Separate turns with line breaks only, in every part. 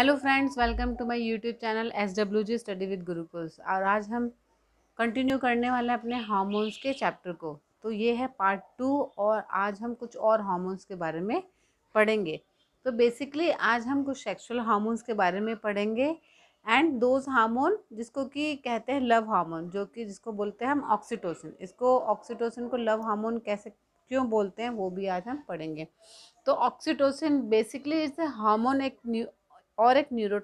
Hello friends welcome to my YouTube channel S W G study with Gurukuls और आज हम continue करने वाले हैं अपने हार्मोन्स के चैप्टर को तो ये है पार्ट टू और आज हम कुछ और हार्मोन्स के बारे में पढ़ेंगे तो बेसिकली आज हम कुछ सेक्सुअल हार्मोन्स के बारे में पढ़ेंगे एंड दोज हार्मोन जिसको कि कहते हैं लव हार्मोन जो कि जिसको बोलते हैं हम ऑक्सीटोसिन इसको ऑक्सीटोसिन को लव हार्मोन कैसे क्यों बोलते हैं वो भी आज हम पढ़ेंगे तो ऑक्सीटोसिन बेसिकली इज हार्मोन एक और एक न्यूरो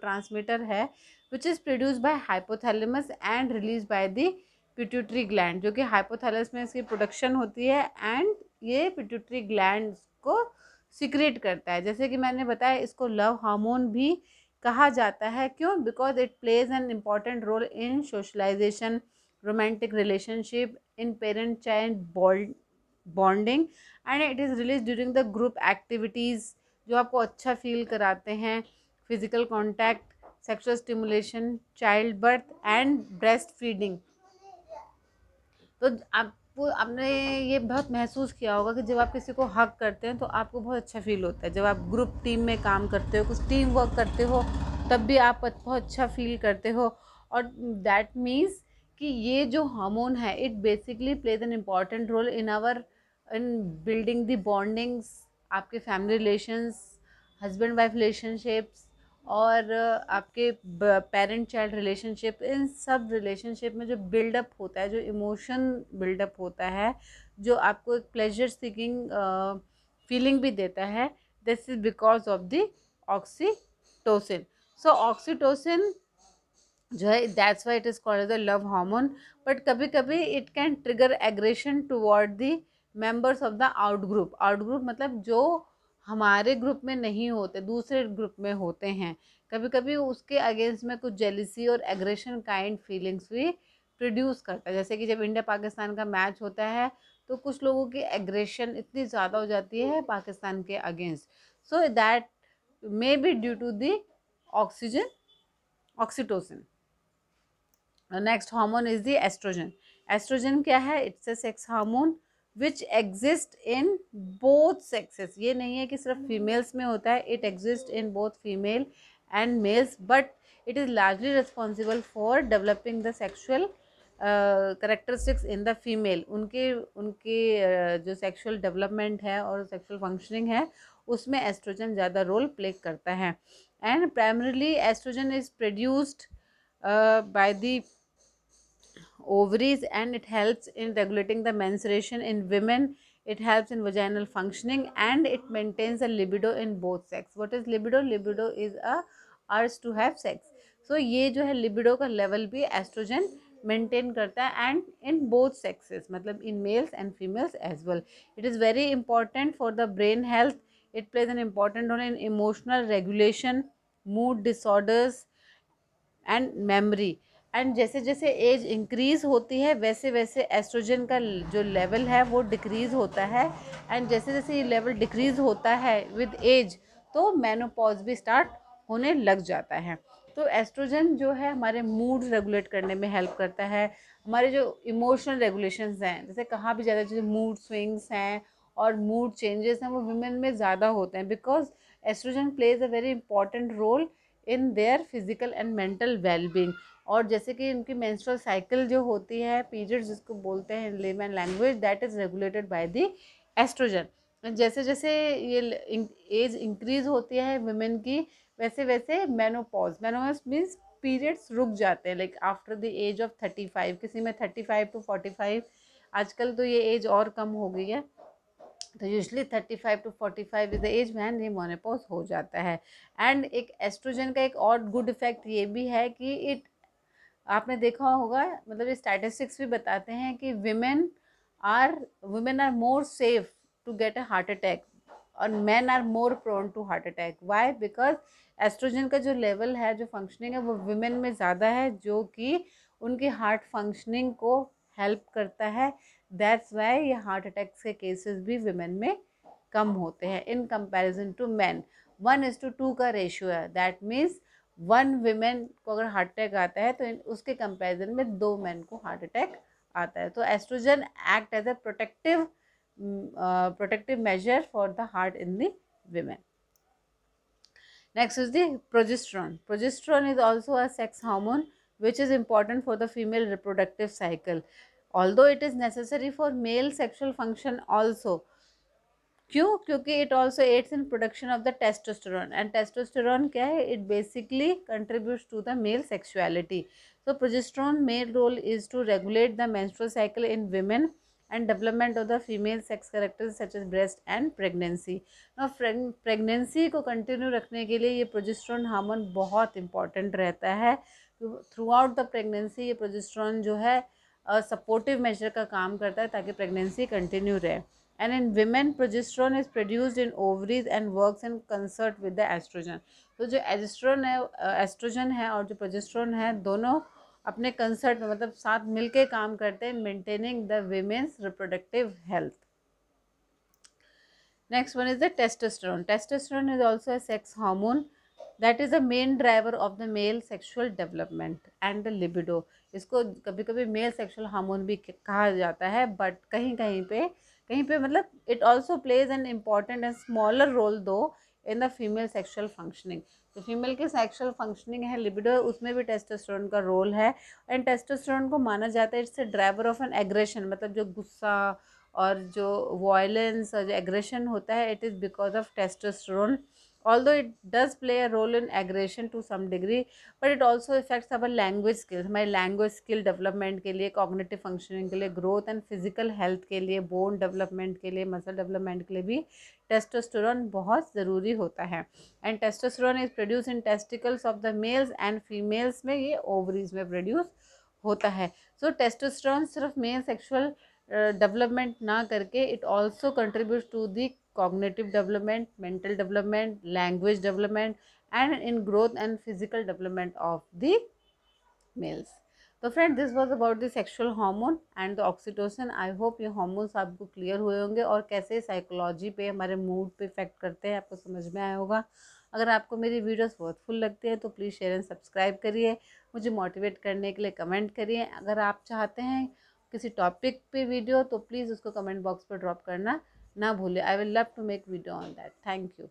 है which is produce by hypothalamus and release by the pituitary gland जो कि हाइपोथैलेमस में इसकी प्रोडक्शन होती है एंड ये पिट्यूटरी ग्लैंड को सिक्रेट करता है जैसे कि मैंने बताया इसको लव हार्मोन भी कहा जाता है क्यों because it plays an important role in socialization romantic relationship in parent child bond bonding and it is release during the group activities जो आपको अच्छा फील कराते हैं physical contact sexual stimulation child birth and breast feeding तो आपको आपने ये बहुत महसूस किया होगा कि जब आप किसी को हक करते हैं तो आपको बहुत अच्छा फील होता है जब आप ग्रुप टीम में काम करते हो कुछ टीम वर्क करते हो तब भी आप बहुत अच्छा फील करते हो और दैट मीन्स कि ये जो हार्मोन है it basically plays an important role in our in building the bondings आपके family relations husband wife relationships और आपके पेरेंट चाइल्ड रिलेशनशिप इन सब रिलेशनशिप में जो बिल्डअप होता है जो इमोशन बिल्डअप होता है जो आपको एक प्लेजर सीकिंग फीलिंग भी देता है this is because of the oxytocin so oxytocin जो है that's why it is called the love hormone but कभी कभी it can trigger aggression toward the members of the out group out group मतलब जो हमारे ग्रुप में नहीं होते दूसरे ग्रुप में होते हैं कभी कभी उसके अगेंस्ट में कुछ जेलिसी और एग्रेशन काइंड फीलिंग्स भी प्रोड्यूस करता है जैसे कि जब इंडिया पाकिस्तान का मैच होता है तो कुछ लोगों की एग्रेशन इतनी ज़्यादा हो जाती है पाकिस्तान के against so that may be due to the oxygen oxytocin next hormone is the estrogen estrogen क्या है it's a sex hormone which exist in both sexes ये नहीं है कि सिर्फ फीमेल्स में होता है it exist in both female and males but it is largely responsible for developing the sexual characteristics in the female उनके उनके uh, जो सेक्सुअल डेवलपमेंट है और सेक्शुअल फंक्शनिंग है उसमें एस्ट्रोजन ज़्यादा रोल प्ले करता है and primarily estrogen is produced by the ovaries and it helps in regulating the menstruation in women it helps in vaginal functioning and it maintains the libido in both sexes. what is libido libido is a urge to have sex so ye jo hai libido ka level bhi estrogen maintain karta hai and in both sexes matlab in males and females as well it is very important for the brain health it plays an important role in emotional regulation mood disorders and memory and जैसे जैसे as increase होती है वैसे वैसे oestrogen का जो level है वो डिक्रीज़ होता है एंड जैसे जैसे ये लेवल डिक्रीज़ होता है विद एज तो मेनोपॉज भी स्टार्ट होने लग जाता है तो एस्ट्रोजन जो है हमारे मूड रेगुलेट करने में हेल्प करता है हमारे जो इमोशनल रेगुलेशंस हैं जैसे कहाँ भी ज़्यादा जैसे मूड स्विंग्स हैं और मूड चेंजेस हैं वो वीमेन में ज़्यादा होते हैं because estrogen plays a very important role in their physical and mental wellbeing और जैसे कि उनकी मेंस्ट्रुअल साइकिल जो होती है पीरियड जिसको बोलते हैं layman language that is regulated by the estrogen जैसे जैसे ये एज इंक्रीज होती है वुमेन की वैसे वैसे मेनोपॉज मेनोपॉज मीन्स पीरियड्स रुक जाते हैं like after the age of thirty five किसी में thirty five to forty five आजकल तो ये एज और कम हो गई है तो usually thirty five to forty five is the age man ये मोनोपोज हो जाता है एंड एक एस्ट्रोजन का एक और गुड इफेक्ट ये भी है कि इट आपने देखा होगा मतलब ये स्टैटिस्टिक्स भी बताते हैं कि women are women are more safe to get a heart attack और man are more prone to heart attack why because estrogen का जो लेवल है जो फंक्शनिंग है वो विमेन में ज़्यादा है जो कि उनकी हार्ट फंक्शनिंग को हेल्प करता है दैट्स वाई ये हार्ट अटैक्स के केसेस भी वुमेन में कम होते हैं in comparison to man one is to two का रेशियो है दैट मीन्स वन विमेन को अगर हार्ट अटैक आता है तो उसके कंपैरिजन में दो मैन को हार्ट अटैक आता है तो estrogen act as a protective protective measure for the heart in the next is the progesterone progesterone is also a sex hormone which is important for the female reproductive cycle although it is necessary for male sexual function also क्यों क्योंकि it also aids in production of the testosterone and testosterone क्या है it basically contributes to the male sexuality so progesterone male role is to regulate the menstrual cycle in women and development of the female sex character such as breast and pregnancy pregnancy को continue रखने के लिए ये progesterone hormone बहुत important रहता है throughout the pregnancy ये progesterone जो है सपोर्टिव uh, मेजर का काम करता है ताकि प्रेगनेंसी कंटिन्यू रहे and in women progesterone is produced in ovaries and works in concert with the estrogen तो जो एजिस्ट्रोन है एस्ट्रोजन है और जो प्रोजेस्ट्रोन है दोनों अपने कंसर्ट में मतलब साथ मिलके काम करते हैं maintaining the women's reproductive health next one is the testosterone testosterone is also a sex hormone that is the main driver of the male sexual development and the libido इसको कभी कभी मेल सेक्सुअल हार्मोन भी कहा जाता है but कहीं कहीं पर कहीं पे मतलब it also plays an important and smaller role though in the female sexual functioning तो फीमेल की सेक्शुअल फंक्शनिंग है लिबिडो उसमें भी टेस्टोस्टेरोन का रोल है एंड टेस्टोस्टेरोन को माना जाता है it's driver of an aggression मतलब जो गुस्सा और जो वायलेंस और जो एग्रेशन होता है it is because of testosterone although it does play a role in aggression to some degree but it also affects our language skills my language skill development ke liye cognitive functioning ke liye growth and physical health ke liye bone development ke liye muscle development ke liye bhi testosterone bahut zaruri hota hai and testosterone is produced in testicles of the males and females mein ye ovaries mein produce hota hai so testosterone sirf male sexual development ना करके it also contribute to the cognitive development mental development language development and in growth and physical development of the males तो friend this was about the sexual hormone and the oxytocin I hope ये hormones आपको clear हुए होंगे और कैसे psychology पे हमारे mood पे इफेक्ट करते हैं आपको समझ में आया होगा अगर आपको मेरी वीडियोस वर्थफुल लगती है तो प्लीज़ शेयर एंड सब्सक्राइब करिए मुझे मोटिवेट करने के लिए कमेंट करिए अगर आप चाहते हैं किसी टॉपिक पे वीडियो तो प्लीज़ उसको कमेंट बॉक्स पर ड्रॉप करना ना भूले I will love to make video on that thank you